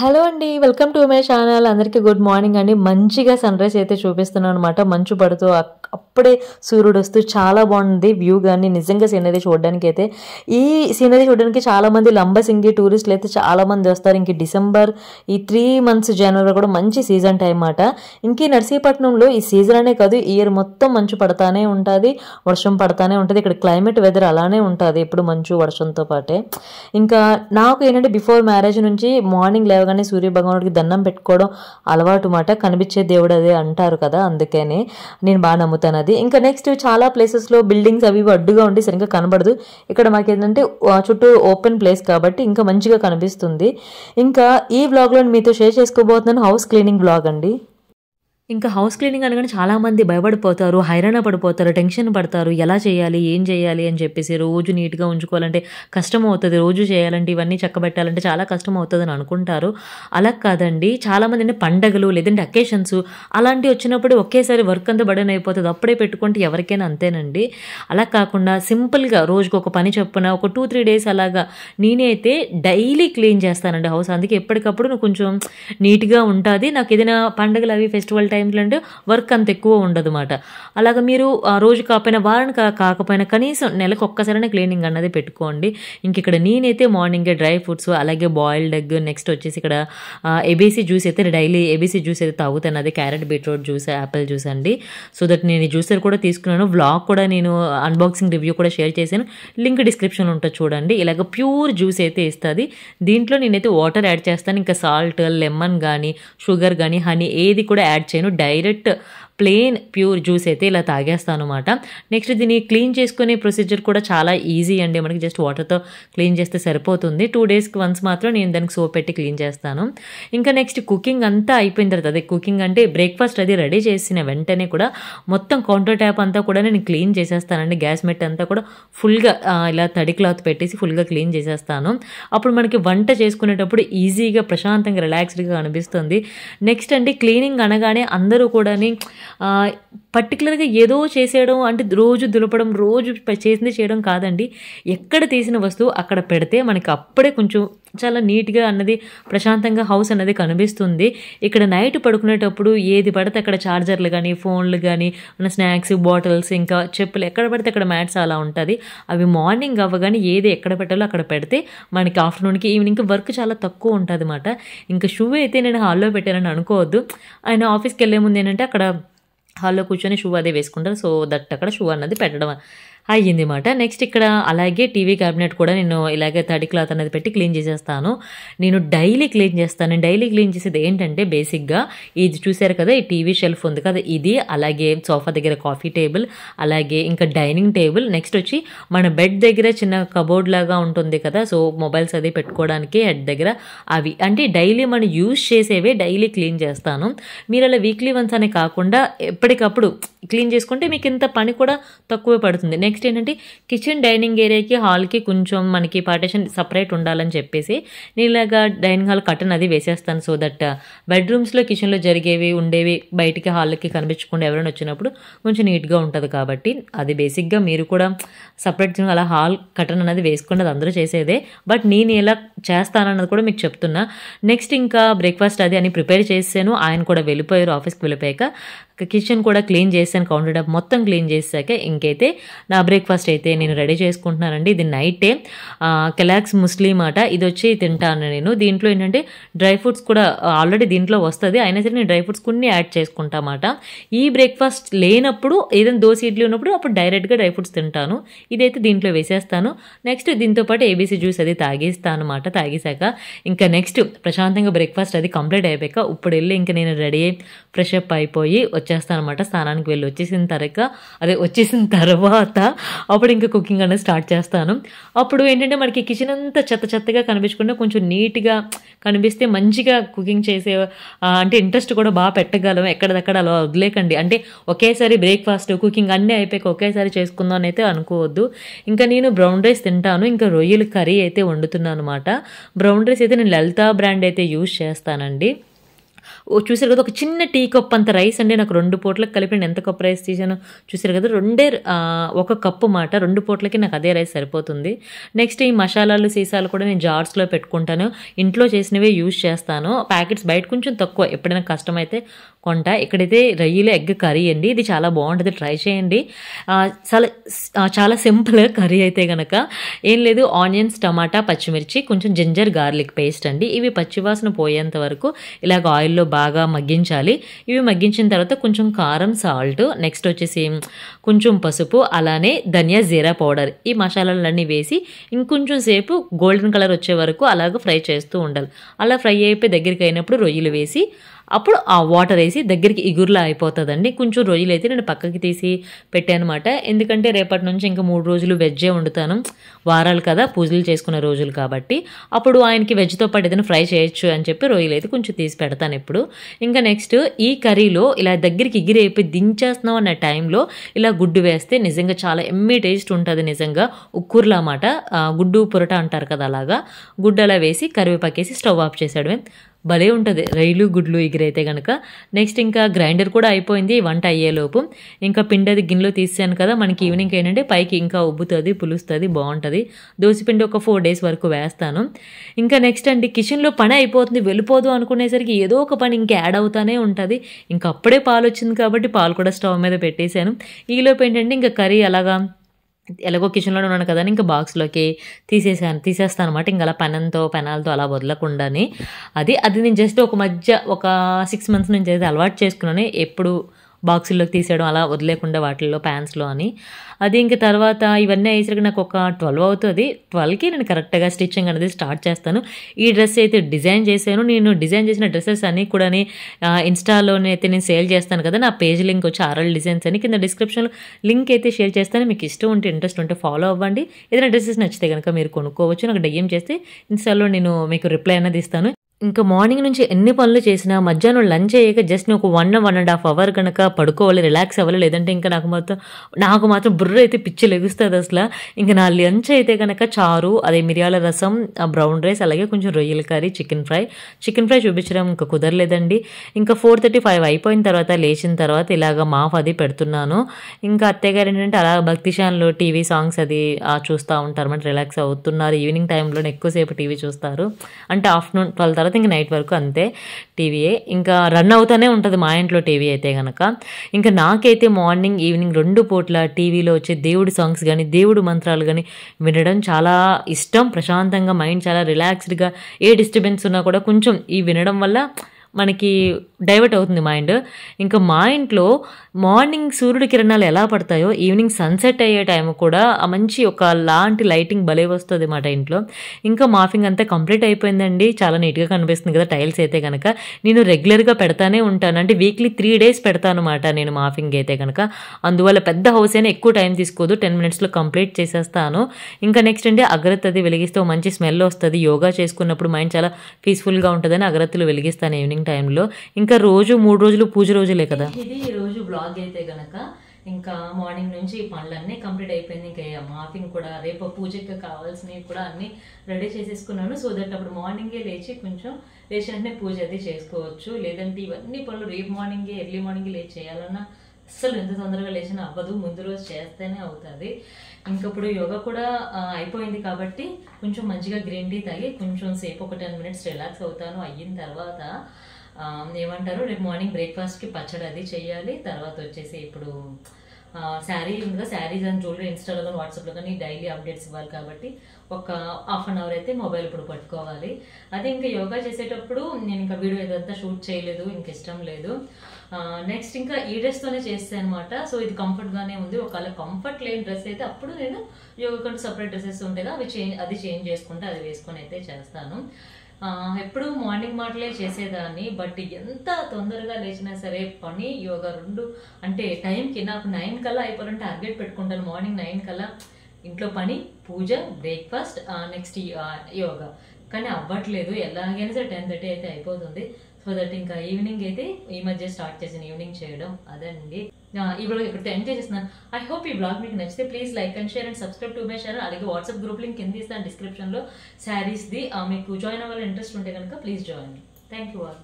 hello అండి welcome to my channel అందరికీ good morning అండి మంచిగా సన్ రైజ్ అయితే చూపిస్తున్నాను అనమాట మంచు పడుతూ అప్పుడే సూర్యుడు వస్తూ చాలా బాగుంది వ్యూ కానీ నిజంగా సీనరీ చూడడానికి అయితే ఈ సీనరీ చూడడానికి చాలా మంది లంబసింగి టూరిస్టులు అయితే చాలా మంది వస్తారు ఇంక డిసెంబర్ ఈ త్రీ మంత్స్ జనవరి కూడా మంచి సీజన్ టైం అన్నమాట ఇంక నర్సీపట్నంలో ఈ సీజన్ అనే కాదు ఇయర్ మొత్తం మంచు పడతానే ఉంటుంది వర్షం పడతానే ఉంటుంది ఇక్కడ క్లైమేట్ వెదర్ అలానే ఉంటుంది ఎప్పుడు మంచు వర్షంతో పాటే ఇంకా నాకు ఏంటంటే బిఫోర్ మ్యారేజ్ నుంచి మార్నింగ్ లేవగానే సూర్య భగవానుడికి దండం పెట్టుకోవడం అలవాటు మాట కనిపించే దేవుడు అదే అంటారు కదా అందుకనే నేను బాగా నమ్ముతాను అది అది ఇంకా నెక్స్ట్ చాలా ప్లేసెస్లో బిల్డింగ్స్ అవి అడ్డుగా ఉండి సరిగ్గా కనబడదు ఇక్కడ మాకు ఏంటంటే చుట్టూ ఓపెన్ ప్లేస్ కాబట్టి ఇంకా మంచిగా కనిపిస్తుంది ఇంకా ఈ బ్లాగ్లో మీతో షేర్ చేసుకోబోతున్నాను హౌస్ క్లీనింగ్ బ్లాగ్ అండి ఇంకా హౌస్ క్లీనింగ్ అనగానే చాలామంది భయపడిపోతారు హైరాణ పడిపోతారు టెన్షన్ పడతారు ఎలా చేయాలి ఏం చేయాలి అని చెప్పేసి రోజు నీట్గా ఉంచుకోవాలంటే కష్టం అవుతుంది రోజు చేయాలంటే ఇవన్నీ చక్కబెట్టాలంటే చాలా కష్టం అవుతుంది అని అనుకుంటారు అలా కాదండి చాలామంది అంటే పండగలు లేదంటే అకేషన్స్ అలాంటివి వచ్చినప్పుడు ఒకేసారి వర్క్ అంతా బడన్ అయిపోతుంది అప్పుడే పెట్టుకుంటే ఎవరికైనా అంతేనండి అలా కాకుండా సింపుల్గా రోజుకు ఒక పని చెప్పున ఒక టూ త్రీ డేస్ అలాగా నేనైతే డైలీ క్లీన్ చేస్తానండి హౌస్ అందుకే ఎప్పటికప్పుడు నువ్వు కొంచెం నీట్గా ఉంటుంది నాకు ఏదైనా పండగలు అవి ఫెస్టివల్ టైం అంటే వర్క్ అంత ఎక్కువ ఉండదు అన్నమాట అలాగ మీరు ఆ రోజు కాకపోయినా వారానికి కాకపోయినా కనీసం నెలకు ఒక్కసారైనా క్లీనింగ్ అన్నది పెట్టుకోండి ఇంక ఇక్కడ నేనైతే మార్నింగే డ్రై ఫ్రూట్స్ అలాగే బాయిల్డ్ ఎగ్ నెక్స్ట్ వచ్చేసి ఇక్కడ ఏబీసీ జ్యూస్ అయితే డైలీ ఏబీసీ జ్యూస్ అయితే తాగుతాను అది carrot beetroot juice apple juice అండి సో దట్ నేను జ్యూసర్ కూడా తీసుకున్నాను బ్లాగ్ కూడా నేను అన్బాక్సింగ్ రివ్యూ కూడా షేర్ చేశాను లింక్ డిస్క్రిప్షన్ ఉంటుంది చూడండి ఇలాగ ప్యూర్ జ్యూస్ అయితే ఇస్తుంది దీంట్లో నేనైతే వాటర్ యాడ్ చేస్తాను ఇంకా సాల్ట్ లెమన్ కానీ షుగర్ కానీ హనీ ఏది కూడా యాడ్ చేయను డైరెక్ట్ ప్లెయిన్ ప్యూర్ జ్యూస్ అయితే ఇలా తాగేస్తాను అనమాట నెక్స్ట్ దీన్ని క్లీన్ చేసుకునే ప్రొసీజర్ కూడా చాలా ఈజీ అండి మనకి జస్ట్ వాటర్తో క్లీన్ చేస్తే సరిపోతుంది టూ డేస్కి వన్స్ మాత్రం నేను దానికి సోప్ పెట్టి క్లీన్ చేస్తాను ఇంకా నెక్స్ట్ కుకింగ్ అంతా అయిపోయిన తర్వాత అదే కుకింగ్ అంటే బ్రేక్ఫాస్ట్ అది రెడీ చేసిన వెంటనే కూడా మొత్తం కౌంటర్ ట్యాప్ అంతా కూడా నేను క్లీన్ చేసేస్తానండి గ్యాస్ మెట్ అంతా కూడా ఫుల్గా ఇలా తడి క్లాత్ పెట్టేసి ఫుల్గా క్లీన్ చేసేస్తాను అప్పుడు మనకి వంట చేసుకునేటప్పుడు ఈజీగా ప్రశాంతంగా రిలాక్స్డ్గా అనిపిస్తుంది నెక్స్ట్ అండి క్లీనింగ్ అనగానే అందరూ కూడా పర్టికులర్గా ఏదో చేసేయడం అంటే రోజు దులపడం రోజు చేసింది చేయడం కాదండి ఎక్కడ తీసిన వస్తువు అక్కడ పెడితే మనకి అప్పుడే కొంచెం చాలా నీట్గా అన్నది ప్రశాంతంగా హౌస్ అన్నది కనిపిస్తుంది ఇక్కడ నైట్ పడుకునేటప్పుడు ఏది పడితే అక్కడ ఛార్జర్లు కానీ ఫోన్లు కానీ మన స్నాక్స్ బాటిల్స్ ఇంకా చెప్పులు ఎక్కడ పడితే అక్కడ మ్యాట్స్ అలా ఉంటుంది అవి మార్నింగ్ అవ్వగానే ఏది ఎక్కడ పెట్టాలో అక్కడ పెడితే మనకి ఆఫ్టర్నూన్కి ఈవినింగ్కి వర్క్ చాలా తక్కువ ఉంటుంది ఇంకా షూ అయితే నేను హాల్లో పెట్టానని అనుకోవద్దు ఆయన ఆఫీస్కి వెళ్ళే ముందు ఏంటంటే అక్కడ హాల్లో కూర్చొని షూ అదే వేసుకుంటారు సో దట్ అక్కడ షూ అన్నది పెట్టడం అయ్యిందన్నమాట నెక్స్ట్ ఇక్కడ అలాగే టీవీ క్యాబినెట్ కూడా నేను ఇలాగే తడి క్లాత్ అనేది పెట్టి క్లీన్ చేసేస్తాను నేను డైలీ క్లీన్ చేస్తాను డైలీ క్లీన్ చేసేది ఏంటంటే బేసిక్గా ఇది చూశారు కదా ఈ టీవీ షెల్ఫ్ ఉంది కదా ఇది అలాగే సోఫా దగ్గర కాఫీ టేబుల్ అలాగే ఇంకా డైనింగ్ టేబుల్ నెక్స్ట్ వచ్చి మన బెడ్ దగ్గర చిన్న కబోర్డ్ లాగా ఉంటుంది కదా సో మొబైల్స్ అది పెట్టుకోవడానికి హెడ్ దగ్గర అవి అంటే డైలీ మనం యూజ్ చేసేవే డైలీ క్లీన్ చేస్తాను మీరు అలా వీక్లీ వన్స్ అనే కాకుండా ఎప్పటికప్పుడు క్లీన్ చేసుకుంటే మీకు ఇంత పని కూడా తక్కువే పడుతుంది నెక్స్ట్ ఏంటంటే కిచెన్ డైనింగ్ ఏరియాకి హాల్కి కొంచెం మనకి పార్టీషన్ సపరేట్ ఉండాలని చెప్పేసి నేను ఇలాగా డైనింగ్ హాల్ కటన్ అది వేసేస్తాను సో దట్ బెడ్రూమ్స్లో కిచెన్లో జరిగేవి ఉండేవి బయటికి హాల్కి కనిపించకుండా ఎవరైనా వచ్చినప్పుడు కొంచెం నీట్గా ఉంటుంది కాబట్టి అది బేసిక్గా మీరు కూడా సపరేట్ అలా హాల్ కటన్ అనేది వేసుకుని అది అందరూ చేసేదే బట్ నేను ఎలా చేస్తానన్నది కూడా మీకు చెప్తున్నా నెక్స్ట్ ఇంకా బ్రేక్ఫాస్ట్ అది అని ప్రిపేర్ చేశాను ఆయన కూడా వెళ్ళిపోయారు ఆఫీస్కి వెళ్ళిపోయాక కిచెన్ కూడా క్లీన్ చేశాను కౌంటర్ టాప్ మొత్తం క్లీన్ చేశాక ఇంకైతే నా బ్రేక్ఫాస్ట్ అయితే నేను రెడీ చేసుకుంటున్నానండి ఇది నైటే కెలాక్స్ ముస్లిం అట ఇది వచ్చి తింటాను నేను దీంట్లో ఏంటంటే డ్రై ఫ్రూట్స్ కూడా ఆల్రెడీ దీంట్లో వస్తుంది అయినా సరే నేను డ్రై ఫ్రూట్స్ కొన్ని యాడ్ చేసుకుంటామాట ఈ బ్రేక్ఫాస్ట్ లేనప్పుడు ఏదైనా దోశ ఇడ్లీ ఉన్నప్పుడు అప్పుడు డైరెక్ట్గా డ్రై ఫ్రూట్స్ తింటాను ఇదైతే దీంట్లో వేసేస్తాను నెక్స్ట్ దీంతో పాటు ఏబీసీ జ్యూస్ అది తాగేస్తాను అనమాట తాగేశాక ఇంకా నెక్స్ట్ ప్రశాంతంగా బ్రేక్ఫాస్ట్ అది కంప్లీట్ అయిపోయాక ఇప్పుడు వెళ్ళి ఇంకా నేను రెడీ అయ్యి ఫ్రెష్ అప్ అయిపోయి వచ్చి వచ్చేస్తాను అనమాట స్నానానికి వెళ్ళి వచ్చేసిన తర్వాత అదే వచ్చేసిన తర్వాత అప్పుడు ఇంకా కుకింగ్ అనేది స్టార్ట్ చేస్తాను అప్పుడు ఏంటంటే మనకి కిచెన్ అంతా చెత్త చెత్తగా కనిపించకుండా కొంచెం నీట్గా కనిపిస్తే మంచిగా కుకింగ్ చేసే అంటే ఇంట్రెస్ట్ కూడా బాగా పెట్టగలం ఎక్కడదక్కడ అలా వదిలేకండి అంటే ఒకేసారి బ్రేక్ఫాస్ట్ కుకింగ్ అన్నీ అయిపోయాక ఒకేసారి చేసుకుందాం అయితే అనుకోవద్దు ఇంకా నేను బ్రౌన్ రైస్ తింటాను ఇంకా రొయ్యలు కర్రీ అయితే వండుతున్నాను అనమాట బ్రౌన్ రైస్ అయితే నేను లలితా బ్రాండ్ అయితే యూజ్ చేస్తానండి చూసారు కదా ఒక చిన్న టీ కప్ అంత రైస్ అండి నాకు రెండు పూట్లకు కలిపి నేను ఎంత కప్ రైస్ తీసాను చూసారు కదా రెండే ఒక కప్పు మాట రెండు పూట్లకి నాకు అదే రైస్ సరిపోతుంది నెక్స్ట్ ఈ మసాలాలు సీసాలు కూడా నేను జార్స్లో పెట్టుకుంటాను ఇంట్లో చేసినవే యూజ్ చేస్తాను ప్యాకెట్స్ బయట కొంచెం తక్కువ ఎప్పుడైనా కష్టమైతే కొంట ఇక్కడైతే రొయ్యలు ఎగ్ కర్రీ అండి ఇది చాలా బాగుంటుంది ట్రై చేయండి చాలా చాలా సింపుల్ కర్రీ అయితే కనుక ఏం లేదు ఆనియన్స్ టమాటా పచ్చిమిర్చి కొంచెం జింజర్ గార్లిక్ పేస్ట్ అండి ఇవి పచ్చివాసన పోయేంత వరకు ఇలాగ ఆయిల్లో బాగా మగ్గించాలి ఇవి మగ్గించిన తర్వాత కొంచెం కారం సాల్ట్ నెక్స్ట్ వచ్చేసి కొంచెం పసుపు అలానే ధనియా జీరా పౌడర్ ఈ మసాలాలన్నీ వేసి ఇంకొంచెం సేపు గోల్డెన్ కలర్ వచ్చే వరకు అలాగ ఫ్రై చేస్తూ ఉండాలి అలా ఫ్రై అయిపోయి దగ్గరికి అయినప్పుడు రొయ్యలు వేసి అప్పుడు ఆ వాటర్ వేసి దగ్గరికి ఇగురులా అయిపోతుందండి కొంచెం రోజులైతే నేను పక్కకి తీసి పెట్టానమాట ఎందుకంటే రేపటి నుంచి ఇంకా మూడు రోజులు వెజ్జే వండుతాను వారాలు కదా పూజలు చేసుకున్న రోజులు కాబట్టి అప్పుడు ఆయనకి వెజ్తో పాటు ఏదైనా ఫ్రై చేయొచ్చు అని చెప్పి రొయ్యలు అయితే కొంచెం తీసి పెడతాను ఇప్పుడు ఇంకా నెక్స్ట్ ఈ కర్రీలో ఇలా దగ్గరికి ఎగిరేపి దించేస్తున్నాం అన్న టైంలో ఇలా గుడ్డు వేస్తే నిజంగా చాలా ఎమ్మీ టేస్ట్ ఉంటుంది నిజంగా ఉక్కుర్లు అన్నమాట గుడ్డు పొరట అంటారు కదా అలాగా గుడ్డు అలా వేసి కరివేపాకేసి స్టవ్ ఆఫ్ చేసాడు భలే ఉంటుంది రైలు గుడ్లు ఎగిరైతే కనుక నెక్స్ట్ ఇంకా గ్రైండర్ కూడా అయిపోయింది వంట అయ్యేలోపు ఇంకా పిండది గిన్నెలో తీసాను కదా మనకి ఈవినింగ్ ఏంటంటే పైకి ఇంకా ఉబ్బుతుంది పులుస్తుంది బాగుంటుంది దోశపిండి ఒక ఫోర్ డేస్ వరకు వేస్తాను ఇంకా నెక్స్ట్ అండి కిచెన్లో పని అయిపోతుంది వెళ్ళిపోదు అనుకునేసరికి ఏదో ఒక పని ఇంకా యాడ్ అవుతానే ఉంటుంది ఇంకా అప్పుడే పాలు వచ్చింది కాబట్టి పాలు కూడా స్టవ్ మీద పెట్టేశాను ఈలోపు ఏంటంటే ఇంకా కర్రీ అలాగా ఎలాగో కిచెన్లో ఉన్నాను కదా ఇంకా బాక్స్లోకి తీసేసాను తీసేస్తాను అనమాట ఇంకా అలా పెనంతో పెనాలతో అలా వదలకుండానే అది అది నేను జస్ట్ ఒక మధ్య ఒక సిక్స్ మంత్స్ నుంచి అయితే అలవాటు చేసుకున్నాను ఎప్పుడు బాక్సుల్లోకి తీసేయడం అలా వదిలేకుండా వాటిల్లో ప్యాన్స్లో అని అది ఇంక తర్వాత ఇవన్నీ వేసరికి నాకు ఒక ట్వెల్వ్ అవుతుంది ట్వెల్వ్కి నేను కరెక్ట్గా స్టిచ్చింగ్ అనేది స్టార్ట్ చేస్తాను ఈ డ్రెస్ అయితే డిజైన్ చేశాను నేను డిజైన్ చేసిన డ్రెస్సెస్ అన్నీ కూడా ఇన్స్టాలోనే అయితే నేను సేల్ చేస్తాను కదా నా పేజ్ లింక్ వచ్చి ఆర్ఎల్ డిజైన్స్ అని కింద డిస్క్రిప్షన్లో లింక్ అయితే షేర్ చేస్తాను మీకు ఇష్టం ఉంటే ఇంట్రెస్ట్ ఉంటే ఫాలో అవ్వండి ఏదైనా డ్రెస్సెస్ నచ్చితే కనుక మీరు కొనుక్కోవచ్చు నాకు డిఎం చేస్తే ఇన్స్టాలో నేను మీకు రిప్లై అనేది ఇస్తాను ఇంకా మార్నింగ్ నుంచి ఎన్ని పనులు చేసినా మధ్యాహ్నం లంచ్ అయ్యాక జస్ట్ నేను ఒక one one and half hour కనుక పడుకోవాలి రిలాక్స్ అవ్వాలి లేదంటే ఇంకా నాకు మాత్రం నాకు మాత్రం బుర్ర అయితే పిచ్చి లెగుస్తుంది అసలు ఇంకా నా లంచ్ అయితే కనుక చారు అదే మిరియాల రసం బ్రౌన్ రైస్ అలాగే కొంచెం రొయ్యల curry chicken fry chicken fry చూపించడం ఇంకా కుదరలేదండి ఇంకా ఫోర్ థర్టీ ఫైవ్ అయిపోయిన తర్వాత లేచిన తర్వాత ఇలాగ మాఫ్ అది పెడుతున్నాను ఇంకా అత్తయ్య గారు ఏంటంటే అలా భక్తి ఛానల్లో టీవీ సాంగ్స్ అది చూస్తూ ఉంటారు రిలాక్స్ అవుతున్నారు ఈవినింగ్ టైంలో ఎక్కువసేపు టీవీ చూస్తారు అంటే ఆఫ్టర్నూన్ ట్వెల్వ్ తర్వాత తర్వాత ఇంకా నైట్ వరకు అంతే టీవీయే ఇంకా రన్ అవుతూనే ఉంటుంది మా ఇంట్లో టీవీ అయితే కనుక ఇంకా నాకైతే మార్నింగ్ ఈవినింగ్ రెండు పూట్ల టీవీలో వచ్చే దేవుడి సాంగ్స్ కానీ దేవుడు మంత్రాలు కానీ వినడం చాలా ఇష్టం ప్రశాంతంగా మైండ్ చాలా రిలాక్స్డ్గా ఏ డిస్టర్బెన్స్ ఉన్నా కూడా కొంచెం ఈ వినడం వల్ల మనకి డైవర్ట్ అవుతుంది మైండ్ ఇంకా మా ఇంట్లో మార్నింగ్ సూర్యుడి కిరణాలు ఎలా పడతాయో ఈవినింగ్ సన్సెట్ అయ్యే టైం కూడా మంచి ఒక లాంటి లైటింగ్ భలే వస్తుంది మాట ఇంట్లో ఇంకా మాఫింగ్ అంతా కంప్లీట్ అయిపోయిందండి చాలా నీట్గా కనిపిస్తుంది కదా టైల్స్ అయితే కనుక నేను రెగ్యులర్గా పెడతానే ఉంటాను అంటే వీక్లీ త్రీ డేస్ పెడతాను అనమాట నేను మాఫింగ్ అయితే కనుక అందువల్ల పెద్ద హౌస్ అయినా ఎక్కువ టైం తీసుకోదు టెన్ మినిట్స్లో కంప్లీట్ చేసేస్తాను ఇంకా నెక్స్ట్ అండి అగరత్తది వెలిగిస్తే మంచి స్మెల్ వస్తుంది యోగా చేసుకున్నప్పుడు మైండ్ చాలా పీస్ఫుల్గా ఉంటుందని అగరత్తులు వెలిగిస్తాను ఈవినింగ్ ఈవినింగ్ టైంలో ఇంకా రోజు మూడు రోజులు పూజ రోజులే కదా ఇది రోజు బ్లాగ్ అయితే గనక ఇంకా మార్నింగ్ నుంచి పనులన్నీ కంప్లీట్ అయిపోయింది ఇంకా మాఫింగ్ కూడా రేపు పూజకి కావాల్సినవి కూడా అన్ని రెడీ చేసేసుకున్నాను సో దట్ అప్పుడు మార్నింగే లేచి కొంచెం లేచి వెంటనే పూజ అది చేసుకోవచ్చు లేదంటే ఇవన్నీ పనులు రేపు మార్నింగే ఎర్లీ మార్నింగే లేచి చేయాలన్నా అస్సలు ఎంత తొందరగా లేచినా అవ్వదు ముందు రోజు చేస్తేనే అవుతుంది ఇంక ఇప్పుడు యోగా కూడా అయిపోయింది కాబట్టి కొంచెం మంచిగా గ్రీన్ టీ తాగి కొంచెం సేపు ఒక టెన్ మినిట్స్ రిలాక్స్ అవుతాను అయిన తర్వాత ఏమంటారు రేపు మార్నింగ్ బ్రేక్ఫాస్ట్కి పచ్చడి అది చేయాలి తర్వాత వచ్చేసి ఇప్పుడు శారీ ఇంకా శారీస్ అని జ్యువెలరీ ఇన్స్టాలో కానీ వాట్సాప్లో కానీ డైలీ అప్డేట్స్ ఇవ్వాలి కాబట్టి ఒక హాఫ్ అన్ అవర్ అయితే మొబైల్ ఇప్పుడు పట్టుకోవాలి అదే ఇంకా యోగా చేసేటప్పుడు నేను ఇంకా వీడియో ఏదంతా షూట్ చేయలేదు ఇంక ఇష్టం లేదు నెక్స్ట్ ఇంకా ఈ డ్రెస్తోనే చేస్తే అనమాట సో ఇది కంఫర్ట్గానే ఉంది ఒకవేళ కంఫర్ట్ లేని డ్రెస్ అయితే అప్పుడు నేను యోగా కంటే సపరేట్ డ్రెస్సెస్ ఉంటాయి అవి చేంజ్ అది చేంజ్ చేసుకుంటే అది వేసుకొని అయితే చేస్తాను ఎప్పుడూ మార్నింగ్ మాటలే చేసేదాన్ని బట్ ఎంత తొందరగా లేచినా సరే పని యోగా రెండు అంటే టైంకి నాకు నైన్ కల్లా అయిపోయిన టార్గెట్ పెట్టుకుంటాను మార్నింగ్ నైన్ కల్లా ఇంట్లో పని పూజ బ్రేక్ఫాస్ట్ నెక్స్ట్ యోగా కానీ అవ్వట్లేదు ఎలాగైనా సరే టెన్ థర్టీ అయితే అయిపోతుంది సో దట్ ఇంకా ఈవినింగ్ అయితే ఈ మధ్య స్టార్ట్ చేసిన ఈవినింగ్ చేయడం అదే ఈ బ్లాగ్ ఇప్పుడు ఎండ్ చేస్తున్నాను ఐ హోప్ ఈ బ్లాగ్ మీకు నచ్చితే please like and share and subscribe to my share అలాగే వాట్సాప్ గ్రూప్ లింక్ కింద ఇస్తాను డిస్క్రిప్షన్లో శారీస్ది మీకు జాయిన్ అవ్వాలని ఇంట్రెస్ట్ ఉంటే కనుక please join thank you all